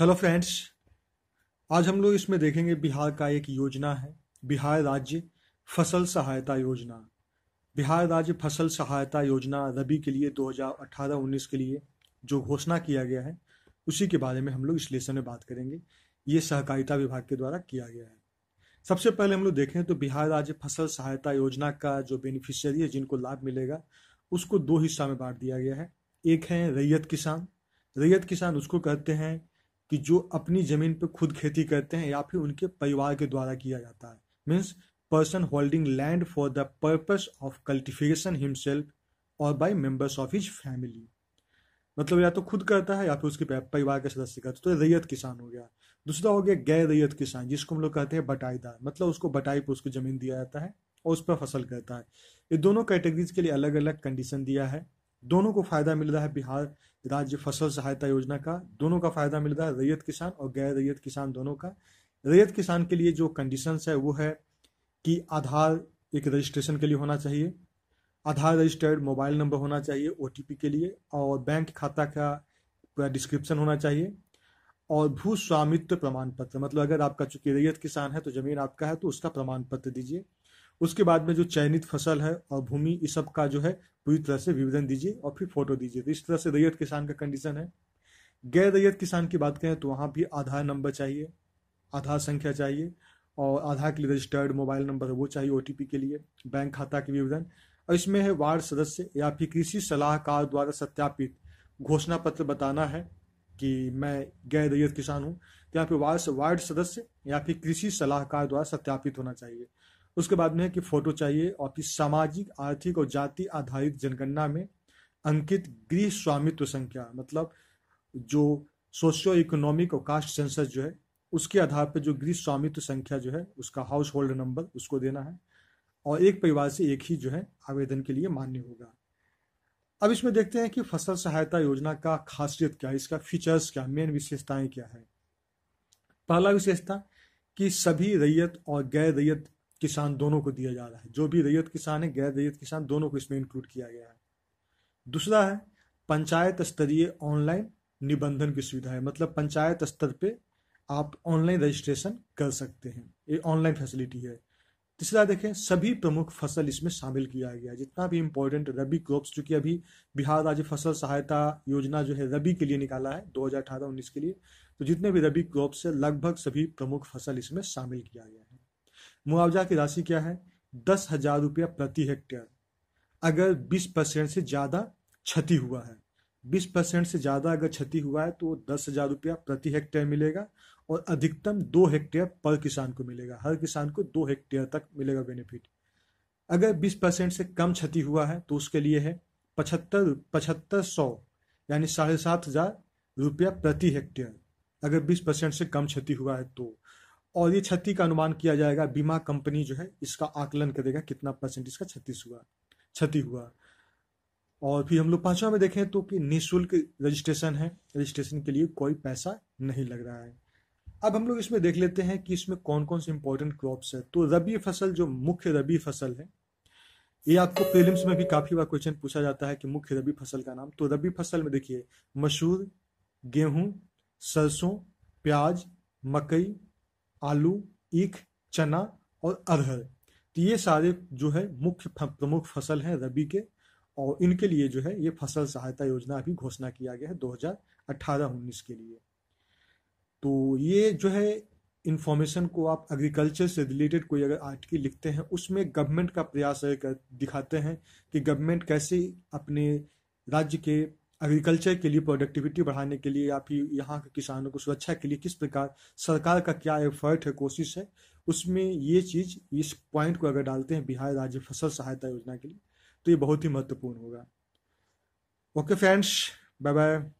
hello friends आज हम लोग इसमें देखेंगे बिहार का एक योजना है बिहार राज्य फसल सहायता योजना बिहार राज्य फसल सहायता योजना रबी के लिए 2018-19 के लिए जो घोषणा किया गया है उसी के बारे में हम लोग इस लेसन में बात करेंगे ये सहकारिता विभाग के द्वारा किया गया है सबसे पहले हम लोग देखें तो बिहार राज्य फसल सहायता योजना का जो बेनिफिशियरी है जिनको लाभ मिलेगा उसको दो हिस्सा में बांट दिया गया है एक है रैयत किसान रैयत किसान उसको कहते हैं कि जो अपनी ज़मीन पे खुद खेती करते हैं या फिर उनके परिवार के द्वारा किया जाता है means person holding land for the purpose of cultivation himself और by members of his family मतलब या तो खुद करता है या फिर उसके परिवार के सदस्य करते तो रैयत किसान हो गया दूसरा हो गया गैर रैयत किसान जिसको हम लोग कहते हैं बटाईदार मतलब उसको बटाई पर उसको ज़मीन दिया जाता है और उस पर फसल करता है ये दोनों कैटेगरीज के लिए अलग अलग कंडीशन दिया है दोनों को फायदा मिल रहा है बिहार राज्य फसल सहायता योजना का दोनों का फायदा मिल रहा है रैयत किसान और गैर रैयत किसान दोनों का रैयत किसान के लिए जो कंडीशंस है वो है कि आधार एक रजिस्ट्रेशन के लिए होना चाहिए आधार रजिस्टर्ड मोबाइल नंबर होना चाहिए ओ के लिए और बैंक खाता का पूरा डिस्क्रिप्शन होना चाहिए और भू स्वामित्व प्रमाण पत्र मतलब अगर आपका चूंकि रैयत किसान है तो जमीन आपका है तो उसका प्रमाण पत्र दीजिए उसके बाद में जो चयनित फसल है और भूमि इस सब का जो है पूरी तरह से विवरण दीजिए और फिर फोटो दीजिए तो इस तरह से रैयत किसान का कंडीशन है गैर रैयत किसान की बात करें तो वहाँ भी आधार नंबर चाहिए आधार संख्या चाहिए और आधार के लिए रजिस्टर्ड मोबाइल नंबर वो चाहिए ओ के लिए बैंक खाता के विवरण और इसमें है वार्ड सदस्य या फिर कृषि सलाहकार द्वारा सत्यापित घोषणा पत्र बताना है कि मैं गैर रैयत किसान हूँ तो यहाँ पे वार्ड वार्ड सदस्य या फिर कृषि सलाहकार द्वारा सत्यापित होना चाहिए उसके बाद में है कि फोटो चाहिए और कि सामाजिक आर्थिक और जाति आधारित जनगणना में अंकित गृह स्वामित्व संख्या मतलब जो सोशियो इकोनॉमिक और कास्ट सेंसस जो है उसके आधार पर जो गृह स्वामित्व संख्या जो है उसका हाउस होल्ड नंबर उसको देना है और एक परिवार से एक ही जो है आवेदन के लिए मान्य होगा अब इसमें देखते हैं कि फसल सहायता योजना का खासियत क्या है इसका फीचर्स क्या मेन विशेषताएं क्या है पहला विशेषता कि सभी रैयत और गैर रैयत किसान दोनों को दिया जा रहा है जो भी रैयत किसान है गैर रैयत किसान दोनों को इसमें इंक्लूड किया गया है दूसरा है पंचायत स्तरीय ऑनलाइन निबंधन की सुविधा है मतलब पंचायत स्तर पे आप ऑनलाइन रजिस्ट्रेशन कर सकते हैं ये ऑनलाइन फैसिलिटी है तीसरा देखें सभी प्रमुख फसल इसमें शामिल किया गया है जितना भी इम्पोर्टेंट रबी क्रॉप्स चूंकि अभी बिहार राज्य फसल सहायता योजना जो है रबी के लिए निकाला है 2018-19 के लिए तो जितने भी रबी क्रॉप्स है लगभग सभी प्रमुख फसल इसमें शामिल किया गया है मुआवजा की राशि क्या है दस हजार रुपया प्रति हेक्टेयर अगर बीस परसेंट से ज़्यादा क्षति हुआ है बीस परसेंट से ज़्यादा अगर क्षति हुआ है तो दस हजार रुपया प्रति हेक्टेयर मिलेगा और अधिकतम दो हेक्टेयर पर किसान को मिलेगा हर किसान को दो हेक्टेयर तक मिलेगा बेनिफिट अगर बीस परसेंट से कम क्षति हुआ है तो उसके लिए है पचहत्तर पचहत्तर सौ यानी साढ़े सात हजार रुपया प्रति हेक्टेयर अगर बीस परसेंट से कम क्षति हुआ है तो और ये क्षति का अनुमान किया जाएगा बीमा कंपनी जो है इसका आकलन करेगा कितना परसेंट इसका क्षति हुआ क्षति हुआ और फिर हम लोग पांचवा में देखें तो कि निःशुल्क रजिस्ट्रेशन है रजिस्ट्रेशन के लिए कोई पैसा नहीं लग रहा है अब हम लोग इसमें देख लेते हैं कि इसमें कौन कौन से इंपॉर्टेंट क्रॉप्स है तो रबी फसल जो मुख्य रबी फसल है ये आपको फिल्म में भी काफी बार क्वेश्चन पूछा जाता है कि मुख्य रबी फसल का नाम तो रबी फसल में देखिए मसूर गेहूं सरसों प्याज मकई आलू ईख चना और अरहर तो ये सारे जो है मुख्य प्रमुख फसल हैं रबी के और इनके लिए जो है ये फसल सहायता योजना अभी घोषणा किया गया है 2018-19 के लिए तो ये जो है इन्फॉर्मेशन को आप एग्रीकल्चर से रिलेटेड कोई अगर आर्टिकल लिखते हैं उसमें गवर्नमेंट का प्रयास दिखाते हैं कि गवर्नमेंट कैसे अपने राज्य के एग्रीकल्चर के लिए प्रोडक्टिविटी बढ़ाने के लिए या फिर यहाँ के किसानों को सुरक्षा के लिए किस प्रकार सरकार का क्या एफर्ट है कोशिश है उसमें ये चीज़ इस पॉइंट को अगर डालते हैं बिहार राज्य फसल सहायता योजना के लिए तो ये बहुत ही महत्वपूर्ण होगा ओके फ्रेंड्स बाय बाय